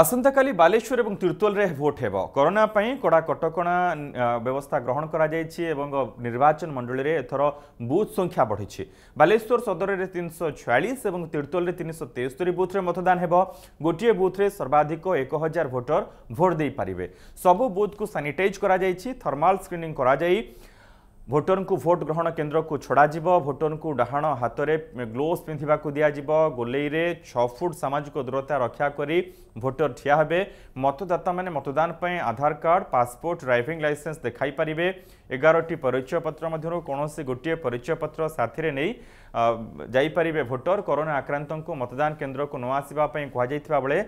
ଆସନ୍ତାକାଲି ବାଲେଶ୍ୱର ଏବଂ ତିର୍ତ୍ତୋଲରେ ଭୋଟ୍ ହେବ କରୋନା ପାଇଁ କଡ଼ା କଟକଣା ବ୍ୟବସ୍ଥା ଗ୍ରହଣ କରାଯାଇଛି ଏବଂ ନିର୍ବାଚନ ମଣ୍ଡଳୀରେ ଏଥର ବୁଥ୍ ସଂଖ୍ୟା ବଢ଼ିଛି ବାଲେଶ୍ୱର ସଦରରେ ତିନିଶହ ଛୟାଳିଶ ଏବଂ ତିର୍ତ୍ତୋଲରେ ତିନିଶହ ତେସ୍ତରୀ ବୁଥ୍ରେ ମତଦାନ ହେବ ଗୋଟିଏ ବୁଥ୍ରେ ସର୍ବାଧିକ ଏକ ହଜାର ଭୋଟର ଭୋଟ୍ ଦେଇପାରିବେ ସବୁ ବୁଥ୍କୁ ସାନିଟାଇଜ୍ କରାଯାଇଛି ଥର୍ମାଲ୍ ସ୍କ୍ରିନିଂ କରାଯାଇ ଭୋଟରଙ୍କୁ ଭୋଟ୍ ଗ୍ରହଣ କେନ୍ଦ୍ରକୁ ଛଡ଼ାଯିବ ଭୋଟରଙ୍କୁ ଡାହାଣ ହାତରେ ଗ୍ଲୋଭ୍ସ ପିନ୍ଧିବାକୁ ଦିଆଯିବ ଗୋଲେଇରେ ଛଅ ଫୁଟ୍ ସାମାଜିକ ଦୂରତା ରକ୍ଷା କରି ଭୋଟର ଠିଆ ହେବେ ମତଦାତାମାନେ ମତଦାନ ପାଇଁ Aadhaar card passport driving licence ଦେଖାଇପାରିବେ ଏଗାରଟି ପରିଚୟପତ୍ର ମଧ୍ୟରୁ କୌଣସି ଗୋଟିଏ ପରିଚୟପତ୍ର ସାଥିରେ ନେଇ ଯାଇପାରିବେ ଭୋଟର କରୋନା ଆକ୍ରାନ୍ତଙ୍କୁ ମତଦାନ କେନ୍ଦ୍ରକୁ ନ ଆସିବା ପାଇଁ କୁହାଯାଇଥିବା ବେଳେ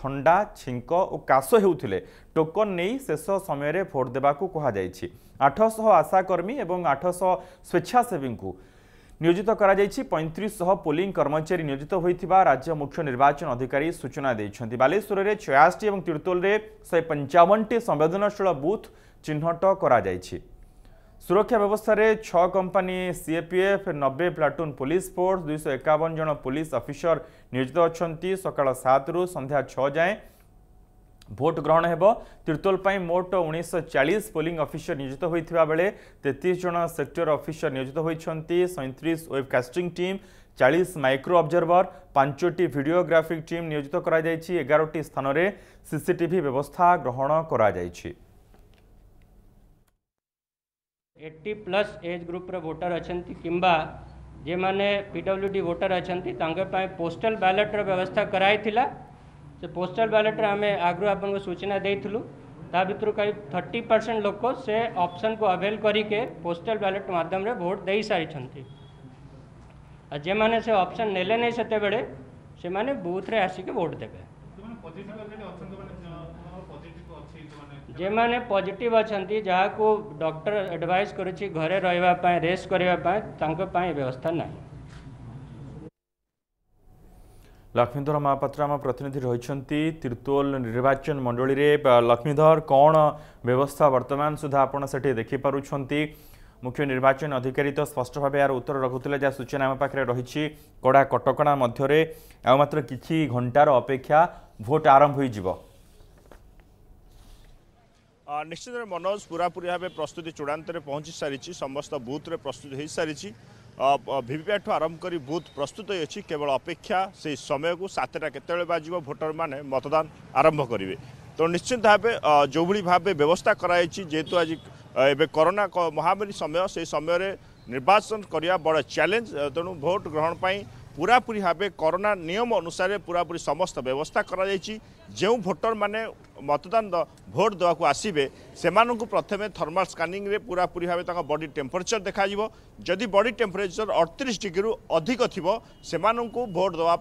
ଥଣ୍ଡା ଛିଙ୍କ ଓ କାଶ ହେଉଥିଲେ ଟୋକନ ନେଇ ଶେଷ ସମୟରେ ଭୋଟ ଦେବାକୁ କୁହାଯାଇଛି ଆଠଶହ ଆଶାକର୍ମୀ ଏବଂ ଆଠଶହ ସ୍ୱେଚ୍ଛାସେବୀଙ୍କୁ ନିୟୋଜିତ କରାଯାଇଛି ପଇଁତିରିଶହ ପୋଲିଂ କର୍ମଚାରୀ ନିୟୋଜିତ ହୋଇଥିବା ରାଜ୍ୟ ମୁଖ୍ୟ ନିର୍ବାଚନ ଅଧିକାରୀ ସୂଚନା ଦେଇଛନ୍ତି ବାଲେଶ୍ୱରରେ ଛୟାଅଶୀ ଏବଂ ତିର୍ତୋଲରେ ଶହେ ପଞ୍ଚାବନଟି ସମ୍ବେଦନଶୀଳ ବୁଥ୍ ଚିହ୍ନଟ କରାଯାଇଛି ସୁରକ୍ଷା ବ୍ୟବସ୍ଥାରେ ଛଅ କମ୍ପାନୀ ସିଏପିଏଫ୍ ନବେ ପ୍ଲାଟୁନ୍ ପୋଲିସ ଫୋର୍ସ ଦୁଇଶହ ଏକାବନ ଜଣ ପୋଲିସ ଅଫିସର ନିୟୋଜିତ ଅଛନ୍ତି ସକାଳ ସାତରୁ ସନ୍ଧ୍ୟା ଛଅ ଯାଏଁ ভোট গ্রহণ হব তীর্তোল মোট উনিশশো চাশ পোলিং অফিসর নিয়োজিত হয়ে তেত্রিশ জন সেক্টর অফিসর নিয়োজিত হয়েছেন সৈত্রিশ ওয়েবকাস্টিং টিম চাশ মাইক্রো অবজরভর পাঁচটি ভিডিওগ্রাফিক টিম নিয়োজিত করা এগারোটি স্থানের সিসিটিভি ব্যবস্থা গ্রহণ করা যাই eighty plus age group voter अच्छा किंबा पिडब्ल्यू डी भोटर अच्छा पोस्टाल बैलेट्र व्यवस्था कराई से पोस्टाल बैलेट आम आगु आप सूचना देखूँ ता भितर कह थर्टी परसेंट लोक से ऑप्शन को अभेल करके पोस्टल बैलेट मध्यम भोट दे सारी जे मैंने से ऑप्शन नेले नहीं से बूथ्रे आसिक भोट देते ଯେମାନେ ପଜିଟିଭ ଅଛନ୍ତି ଯାହାକୁ ଡକ୍ଟର ଆଡ଼ଭାଇସ୍ କରୁଛି ଘରେ ରହିବା ପାଇଁ ରେଷ୍ଟ କରିବା ପାଇଁ ତାଙ୍କ ପାଇଁ ବ୍ୟବସ୍ଥା ନାହିଁ ଲକ୍ଷ୍ମୀଧର ମହାପାତ୍ର ଆମ ପ୍ରତିନିଧି ରହିଛନ୍ତି ତିର୍ତୋଲ ନିର୍ବାଚନ ମଣ୍ଡଳୀରେ ଲକ୍ଷ୍ମୀଧର କ'ଣ ବ୍ୟବସ୍ଥା ବର୍ତ୍ତମାନ ସୁଦ୍ଧା ଆପଣ ସେଠି ଦେଖିପାରୁଛନ୍ତି ମୁଖ୍ୟ ନିର୍ବାଚନ ଅଧିକାରୀ ତ ସ୍ପଷ୍ଟ ଭାବେ ଏହାର ଉତ୍ତର ରଖୁଥିଲେ ଯାହା ସୂଚନା ଆମ ପାଖରେ ରହିଛି କଡ଼ା କଟକଣା ମଧ୍ୟରେ ଆଉ ମାତ୍ର କିଛି ଘଣ୍ଟାର ଅପେକ୍ଷା ଭୋଟ ଆରମ୍ଭ ହୋଇଯିବ ନିଶ୍ଚିତ ଭାବେ ମନୋଜ ପୁରାପୁରି ଭାବେ ପ୍ରସ୍ତୁତି ଚୂଡ଼ାନ୍ତରେ ପହଞ୍ଚି ସାରିଛି ସମସ୍ତ ବୁଥ୍ରେ ପ୍ରସ୍ତୁତି ହୋଇସାରିଛି ଭିଭିପ୍ୟାଟ୍ରୁ ଆରମ୍ଭ କରି ବୁଥ୍ ପ୍ରସ୍ତୁତ ହୋଇଅଛି କେବଳ ଅପେକ୍ଷା ସେହି ସମୟକୁ ସାତଟା କେତେବେଳେ ବାଜିବ ଭୋଟରମାନେ ମତଦାନ ଆରମ୍ଭ କରିବେ ତେଣୁ ନିଶ୍ଚିନ୍ତ ଭାବେ ଯେଉଁଭଳି ଭାବେ ବ୍ୟବସ୍ଥା କରାଯାଇଛି ଯେହେତୁ ଆଜି ଏବେ କରୋନା ମହାମାରୀ ସମୟ ସେହି ସମୟରେ ନିର୍ବାଚନ କରିବା ବଡ଼ ଚ୍ୟାଲେଞ୍ଜ ତେଣୁ ଭୋଟ୍ ଗ୍ରହଣ ପାଇଁ পুরাপুরি ভাবে করোনা নিয়ম অনুসারে পুরাপুরি সমস্ত ব্যবস্থা করা যাইছি যে ভোটর মানে মতদান ভোট দেওয়া আসবে সে প্রথমে থর্মাল স্কানিং রে পুরাপুরি ভাবে তাঁর বডি টেম্পরেচর দেখা যাব যদি বডি টেম্পরেচর অড়তিশ ডিগ্রি অধিক থাকবে ভোট দেওয়া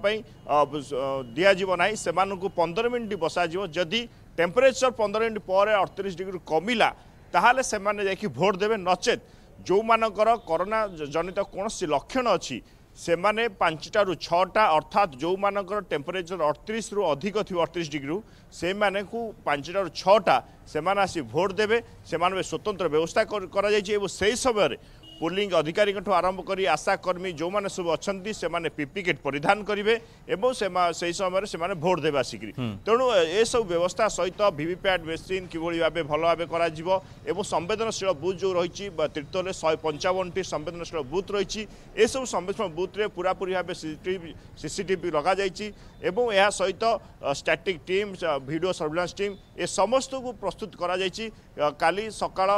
দিয়াযিব না সে পনের মিনিট বসা যাব যদি টেম্পরেচর পনেরো মিনিট পরে অড়তিশ ডিগ্রি কমিলা তাহলে সে যাই ভোট দেবে নচেত ଯେଉଁମାନଙ୍କର করোনা জনিত କୌଣସି লক্ষণ ଅଛି ସେମାନେ ପାଞ୍ଚଟାରୁ ଛଅଟା ଅର୍ଥାତ୍ ଯେଉଁମାନଙ୍କର ଟେମ୍ପରେଚର୍ ଅଠତିରିଶରୁ ଅଧିକ ଥିବ ଅଠତିରିଶ ଡିଗ୍ରୀରୁ ସେମାନଙ୍କୁ ପାଞ୍ଚଟାରୁ ଛଅଟା ସେମାନେ ଆସି ଭୋଟ୍ ଦେବେ ସେମାନେ ସ୍ୱତନ୍ତ୍ର ବ୍ୟବସ୍ଥା କରାଯାଇଛି ଏବଂ ସେହି ସମୟରେ ପୁଲିଂ ଅଧିକାରୀଙ୍କଠୁ ଆରମ୍ଭ କରି ଆଶାକର୍ମୀ ଯେଉଁମାନେ ସବୁ ଅଛନ୍ତି ସେମାନେ ପିପି କିଟ୍ ପରିଧାନ କରିବେ ଏବଂ ସେହି ସମୟରେ ସେମାନେ ଭୋଟ୍ ଦେବେ ଆସିକରି ତେଣୁ ଏସବୁ ବ୍ୟବସ୍ଥା ସହିତ ଭିଭିପ୍ୟାଟ୍ ମେସିନ୍ କିଭଳି ଭାବେ ଭଲ ଭାବେ କରାଯିବ ଏବଂ ସମ୍ବେଦନଶୀଳ ବୁଥ୍ ଯେଉଁ ରହିଛି ତୀର୍ତ୍ତୋଲରେ ଶହେ ପଞ୍ଚାବନଟି ସମ୍ବେଦନଶୀଳ ବୁଥ୍ ରହିଛି ଏସବୁ ସମ୍ବେଦନଶୀଳ ବୁଥ୍ରେ ପୁରାପୁରି ଭାବେ ସିସି ସିସି ଟିଭି ଲଗାଯାଇଛି ଏବଂ ଏହା ସହିତ static team video surveillance team ଏ ସମସ୍ତଙ୍କୁ ପ୍ରସ୍ତୁତ କରାଯାଇଛି କାଲି ସକାଳ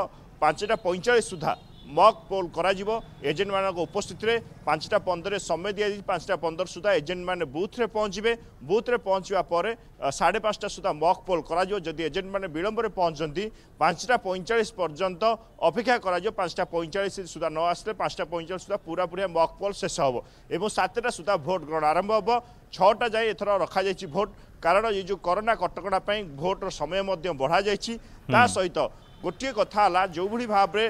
ପାଞ୍ଚଟା ପଇଁଚାଳିଶ ସୁଦ୍ଧା ମକ୍ ପୋଲ୍ କରାଯିବ ଏଜେଣ୍ଟମାନଙ୍କ ଉପସ୍ଥିତିରେ ପାଞ୍ଚଟା ପନ୍ଦରରେ ସମୟ ଦିଆଯାଇଛି ପାଞ୍ଚଟା ପନ୍ଦର ସୁଦ୍ଧା ଏଜେଣ୍ଟମାନେ ବୁଥ୍ରେ ପହଞ୍ଚିବେ ବୁଥ୍ରେ ପହଞ୍ଚିବା ପରେ ସାଢ଼େ ପାଞ୍ଚଟା ସୁଦ୍ଧା ମକ୍ ପୋଲ୍ କରାଯିବ ଯଦି ଏଜେଣ୍ଟମାନେ ବିଳମ୍ବରେ ପହଞ୍ଚନ୍ତି ପାଞ୍ଚଟା ପଇଁଚାଳିଶ ପର୍ଯ୍ୟନ୍ତ ଅପେକ୍ଷା କରାଯିବ ପାଞ୍ଚଟା ପଇଁଚାଳିଶ ସୁଦ୍ଧା ନ ଆସିଲେ ପାଞ୍ଚଟା ପଇଁଚାଳିଶ ସୁଦ୍ଧା ପୁରାପୁରି ମକ୍ ପୋଲ୍ ଶେଷ ହେବ ଏବଂ ସାତଟା ସୁଦ୍ଧା ଭୋଟ୍ ଗ୍ରହଣ ଆରମ୍ଭ ହେବ ଛଅଟା ଯାଏ ଏଥର ରଖାଯାଇଛି ଭୋଟ୍ କାରଣ ଏ ଯେଉଁ କରୋନା କଟକଣା ପାଇଁ ଭୋଟ୍ର ସମୟ ମଧ୍ୟ ବଢ଼ାଯାଇଛି ତା ସହିତ ଗୋଟିଏ କଥା ହେଲା ଯେଉଁଭଳି ଭାବରେ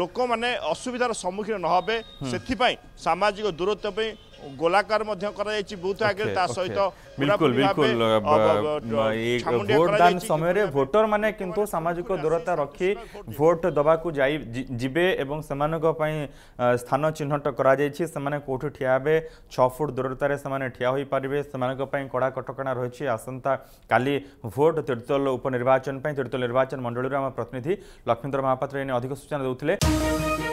ଲୋକମାନେ ଅସୁବିଧାର ସମ୍ମୁଖୀନ ନ ହେବେ ସେଥିପାଇଁ ସାମାଜିକ ଦୂରତ୍ୱ ପାଇଁ গোলাকার মধ্যে করা যাইছি বুথ আগে তা সহিত বিলকুল বিলকুল ভোট দান সময়রে ভোটর মানে কিন্তু সামাজিক দূরতা রক্ষি ভোট দেবাকু যাই যিবে এবং সেমানক পাই স্থান চিহ্নট করা যাইছি সেমানে কোঠু ঠিয়া হবে 6 ফুট দূরতারে সেমানে ঠিয়া হই পারিবে সেমানক পাই কড়া কটকণা রয়েছে আসন্তা কালি ভোট তীর্তল উপনির্বাচন পাই তীর্তল নির্বাচন মণ্ডলীর আমার প্রতিনিধি লক্ষ্মীন্দ্র মহাপাত্র অধিক সূচনা দেউথিলে